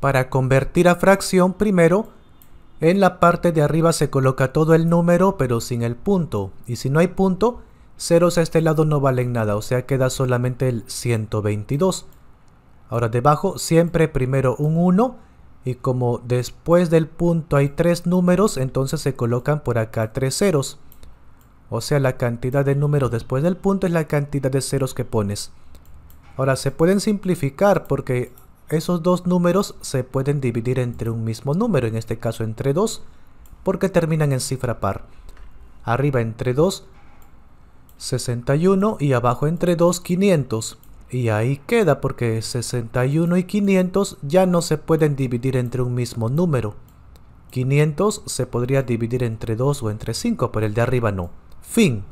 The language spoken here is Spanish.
Para convertir a fracción primero, en la parte de arriba se coloca todo el número pero sin el punto. Y si no hay punto, ceros a este lado no valen nada, o sea queda solamente el 122. Ahora debajo siempre primero un 1 y como después del punto hay tres números, entonces se colocan por acá tres ceros. O sea, la cantidad de números después del punto es la cantidad de ceros que pones. Ahora, se pueden simplificar porque esos dos números se pueden dividir entre un mismo número, en este caso entre 2, porque terminan en cifra par. Arriba entre 2, 61 y abajo entre 2, 500. Y ahí queda porque 61 y 500 ya no se pueden dividir entre un mismo número. 500 se podría dividir entre 2 o entre 5, pero el de arriba no. Fin.